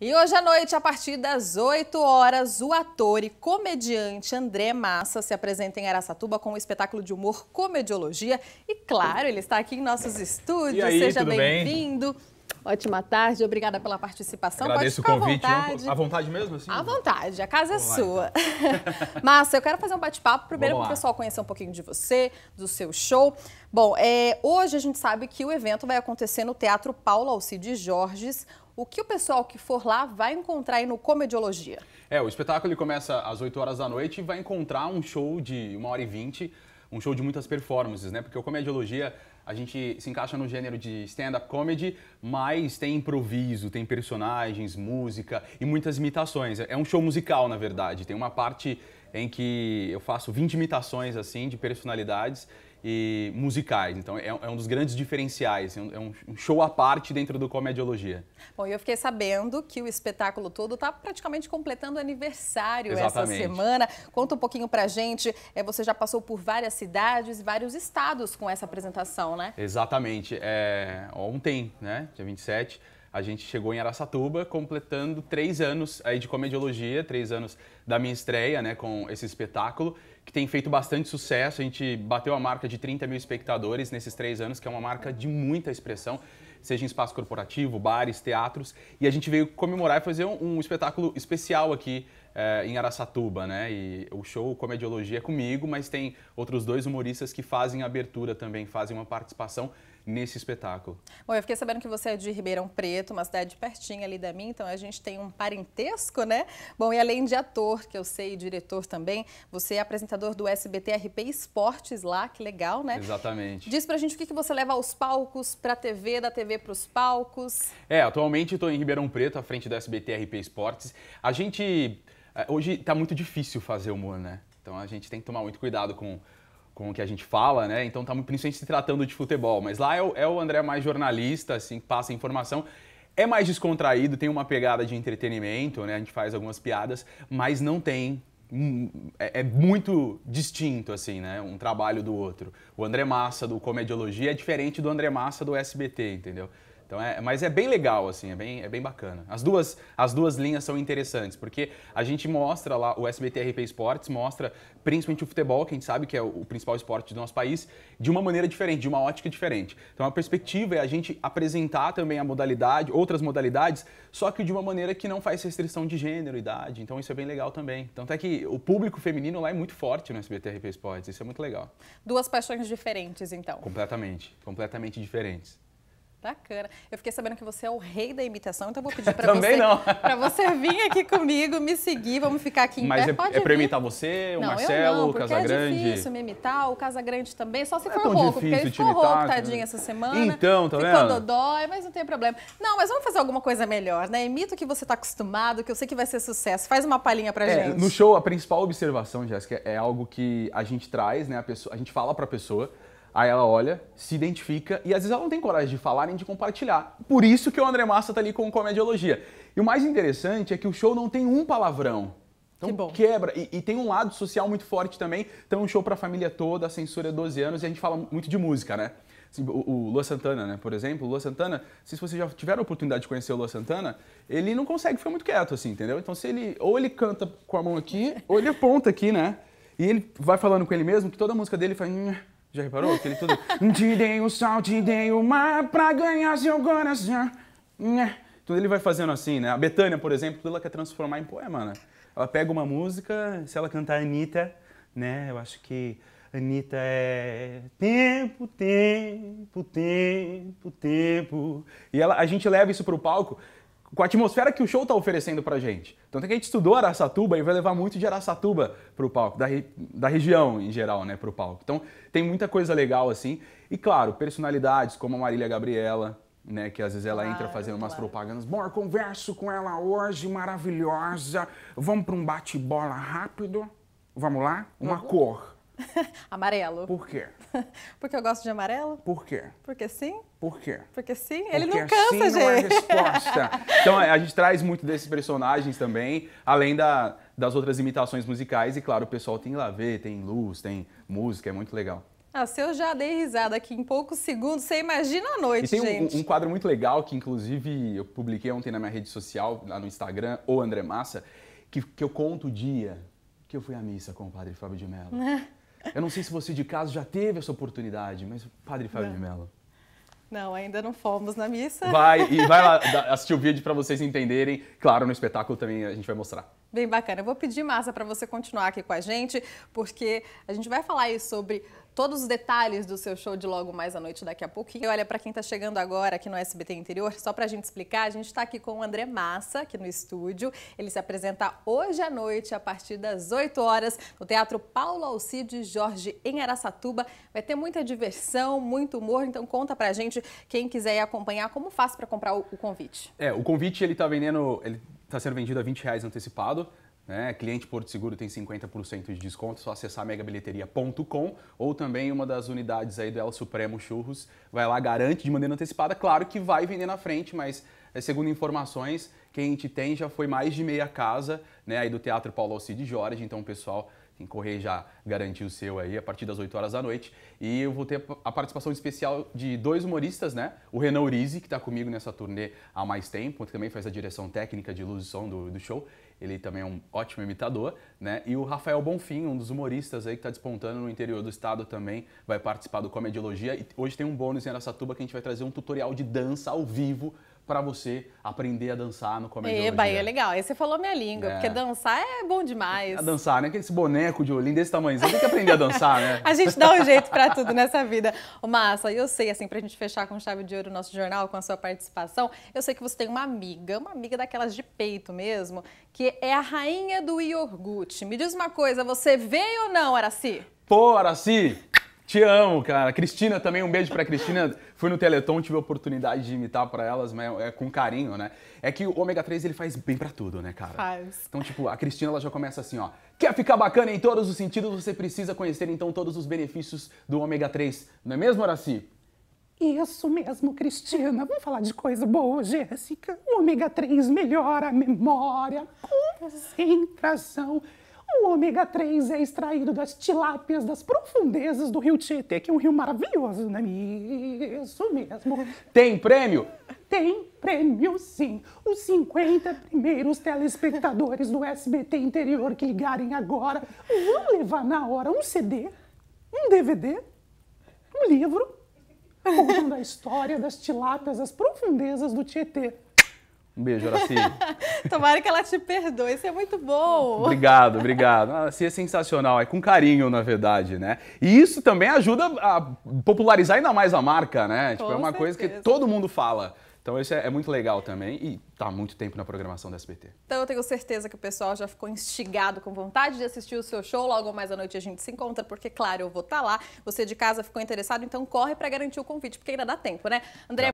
E hoje à noite, a partir das 8 horas, o ator e comediante André Massa se apresenta em Aracatuba com o um espetáculo de humor Comediologia. E claro, ele está aqui em nossos estúdios. Aí, Seja bem-vindo. Bem? Ótima tarde, obrigada pela participação. Agradeço o convite. À vontade. à vontade mesmo? Assim? À vontade, a casa é Vamos é sua. Então. Massa, eu quero fazer um bate-papo primeiro para o pessoal conhecer um pouquinho de você, do seu show. Bom, é, hoje a gente sabe que o evento vai acontecer no Teatro Paulo Alcides Jorges, o que o pessoal que for lá vai encontrar aí no Comediologia? É, o espetáculo começa às 8 horas da noite e vai encontrar um show de 1 hora e 20, um show de muitas performances, né? Porque o Comediologia a gente se encaixa no gênero de stand-up comedy, mas tem improviso, tem personagens, música e muitas imitações. É um show musical, na verdade. Tem uma parte em que eu faço 20 imitações assim de personalidades e musicais. Então é, é um dos grandes diferenciais, é um, é um, show à parte dentro do Comediologia. Bom, e eu fiquei sabendo que o espetáculo todo está praticamente completando aniversário Exatamente. essa semana. Conta um pouquinho pra gente, é, você já passou por várias cidades, vários estados com essa apresentação, né? Exatamente. É, ontem, né, dia 27, a gente chegou em Araçatuba completando três anos aí de comediologia, três anos da minha estreia, né, com esse espetáculo, que tem feito bastante sucesso. A gente bateu a marca de 30 mil espectadores nesses três anos, que é uma marca de muita expressão, seja em espaço corporativo, bares, teatros. E a gente veio comemorar e fazer um, um espetáculo especial aqui é, em Araçatuba, né? E o show Comediologia é comigo, mas tem outros dois humoristas que fazem abertura também, fazem uma participação nesse espetáculo. Bom, eu fiquei sabendo que você é de Ribeirão Preto, uma cidade pertinho ali da minha, então a gente tem um parentesco, né? Bom, e além de ator, que eu sei, e diretor também, você é apresentador do SBT RP Esportes lá, que legal, né? Exatamente. Diz pra gente o que, que você leva aos palcos, pra TV, da TV pros palcos. É, atualmente estou em Ribeirão Preto, à frente do SBT RP Esportes. A gente... Eh, hoje tá muito difícil fazer humor, né? Então a gente tem que tomar muito cuidado com com o que a gente fala, né? Então tá principalmente se tratando de futebol. Mas lá é o, é o André mais jornalista, assim, passa informação. É mais descontraído, tem uma pegada de entretenimento, né? A gente faz algumas piadas, mas não tem hum, é, é, muito distinto, assim, né? Um trabalho do outro. O André Massa do Comediologia é diferente do André Massa do SBT, entendeu? Então é, mas é bem legal, assim, é bem, é bem bacana. As duas, as duas linhas são interessantes, porque a gente mostra lá, o SBT RP Esportes mostra principalmente o futebol, que a gente sabe que é o, principal esporte do nosso país, de uma maneira diferente, de uma ótica diferente. Então a perspectiva é a gente apresentar também a modalidade, outras modalidades, só que de uma maneira que não faz restrição de gênero, idade. Então isso é bem legal também. Tanto é que o público feminino lá é muito forte no SBT RP Esportes, isso é muito legal. Duas paixões diferentes, então. Completamente, completamente diferentes. Bacana. Eu fiquei sabendo que você é o rei da imitação, então eu vou pedir para você, pra você vir aqui comigo, me seguir, vamos ficar aqui em Mas pé. Mas é, é para imitar você, o não, Marcelo, eu não, o é Casagrande? é difícil me imitar, o Casagrande também, só se não é for é rouco, porque ele ficou rouco, tadinho, essa semana. Então, tá ficou vendo? Ficou dodói, mas não tem problema. Não, mas vamos fazer alguma coisa melhor, né? Imita o que você está acostumado, que eu sei que vai ser sucesso. Faz uma palhinha pra é, gente. No show, a principal observação, Jéssica, é algo que a gente traz, né? A, pessoa, a gente fala pra pessoa, Aí ela olha, se identifica e às vezes ela não tem coragem de falar nem de compartilhar. Por isso que o André Massa tá ali com comediologia. E o mais interessante é que o show não tem um palavrão. Então que quebra. E, e, tem um lado social muito forte também. Então um show pra família toda, a censura é 12 anos e a gente fala muito de música, né? Assim, o, o Lua Santana, né? Por exemplo, o Lua Santana, se vocês já tiveram a oportunidade de conhecer o Lua Santana, ele não consegue ficar muito quieto, assim, entendeu? Então se ele. Ou ele canta com a mão aqui, ou ele aponta aqui, né? E ele vai falando com ele mesmo que toda a música dele faz. Fala... Já reparou? Aquele tudo. Hum, te dei o sol, te dei o mar pra ganhar seu coração. Então ele vai fazendo assim, né? A Betânia, por exemplo, ela quer transformar em poema, né? Ela pega uma música, se ela cantar Anitta, né? Eu acho que Anitta é tempo, tempo, tempo, tempo. E ela, a gente leva isso pro palco com a atmosfera que o show está oferecendo para gente. Então, tem é que a gente estudou Araçatuba e vai levar muito de Araçatuba para o palco, da, re... da região em geral, né, para o palco. Então, tem muita coisa legal assim. E claro, personalidades como a Marília Gabriela, né, que às vezes ela claro, entra fazendo claro. umas propagandas. Bom, eu converso com ela hoje, maravilhosa. Vamos para um bate-bola rápido. Vamos lá? Uma cor. amarelo. Por quê? Porque eu gosto de amarelo. Por quê? Porque sim. Por quê? Porque sim. Porque Ele não cansa, assim gente. Não é resposta. então é, a gente traz muito desses personagens também, além da, das outras imitações musicais e claro o pessoal tem lavê, tem luz, tem música, é muito legal. Ah, se eu já dei risada aqui em poucos segundos, você imagina a noite, gente. E tem gente. Um, um, quadro muito legal que, inclusive, eu publiquei ontem na minha rede social, lá no Instagram, ou André Massa, que, que eu conto o dia que eu fui à missa com o padre Fábio de Mello. Eu não sei se você de casa já teve essa oportunidade, mas Padre Fábio de Mello. Não, ainda não fomos na missa. Vai e vai lá assistir o vídeo para vocês entenderem. Claro, no espetáculo também a gente vai mostrar. Bem bacana. Eu vou pedir, Massa, para você continuar aqui com a gente, porque a gente vai falar aí sobre todos os detalhes do seu show de logo mais à noite daqui a pouquinho. E olha, para quem está chegando agora aqui no SBT Interior, só para a gente explicar, a gente está aqui com o André Massa, aqui no estúdio. Ele se apresenta hoje à noite, a partir das 8 horas, no Teatro Paulo Alcide Jorge, em Araçatuba. Vai ter muita diversão, muito humor, então conta para a gente, quem quiser acompanhar, como faz para comprar o, o, convite. É, o convite ele está vendendo, ele está sendo vendido a 20 reais antecipado. Né? Cliente Porto Seguro tem 50% de desconto, só acessar megabilheteria.com ou também uma das unidades aí do El Supremo Churros. Vai lá, garante de maneira antecipada. Claro que vai vender na frente, mas eh, segundo informações, quem gente tem já foi mais de meia casa né? aí do Teatro Paulo Alcide Jorge, então o pessoal tem que correr já garantir o seu aí a partir das 8 horas da noite. E eu vou ter a participação especial de dois humoristas, né? O Renan Urizi, que está comigo nessa turnê há mais tempo, que também faz a direção técnica de luz e som do, do show, ele também é um ótimo imitador, né? E o Rafael Bonfim, um dos humoristas aí que está despontando no interior do estado também, vai participar do Comediologia. E hoje tem um bônus em Aracatuba que a gente vai trazer um tutorial de dança ao vivo para você aprender a dançar no Comedy Eba, é né? legal. Aí você falou minha língua, é. porque dançar é bom demais. A dançar, né? Esse boneco de olhinho desse tamanho, você tem que aprender a dançar, né? a gente dá um jeito para tudo nessa vida. O Massa, eu sei, assim, pra gente fechar com chave de ouro o nosso jornal, com a sua participação, eu sei que você tem uma amiga, uma amiga daquelas de peito mesmo, que é a rainha do iogurte. Me diz uma coisa, você veio ou não, Araci? Pô, Araci! Te amo, cara. Cristina também, um beijo pra Cristina. Fui no Teleton, tive a oportunidade de imitar para elas, mas é com carinho, né? É que o ômega 3 ele faz bem para tudo, né, cara? Faz. Então, tipo, a Cristina ela já começa assim, ó. Quer ficar bacana em todos os sentidos, você precisa conhecer então todos os benefícios do ômega 3. Não é mesmo, Horaci? Isso mesmo, Cristina. Vamos falar de coisa boa, Jéssica. O ômega 3 melhora a memória, concentração o ômega 3 é extraído das tilápias das profundezas do rio Tietê, que é um rio maravilhoso, não é Isso mesmo. Tem prêmio? Tem prêmio, sim. Os 50 primeiros telespectadores do SBT Interior que ligarem agora vão levar na hora um CD, um DVD, um livro, contando a história das tilápias das profundezas do Tietê. Um beijo, Araci. Tomara que ela te perdoe, isso é muito bom. Obrigado, obrigado. Ah, Araci é sensacional, é com carinho, na verdade, né? E isso também ajuda a popularizar ainda mais a marca, né? Tipo, é uma certeza. coisa que todo mundo fala. Então isso é, é, muito legal também e tá há muito tempo na programação da SBT. Então eu tenho certeza que o pessoal já ficou instigado com vontade de assistir o seu show. Logo mais à noite a gente se encontra, porque claro, eu vou estar tá lá. Você de casa ficou interessado, então corre para garantir o convite, porque ainda dá tempo, né? André,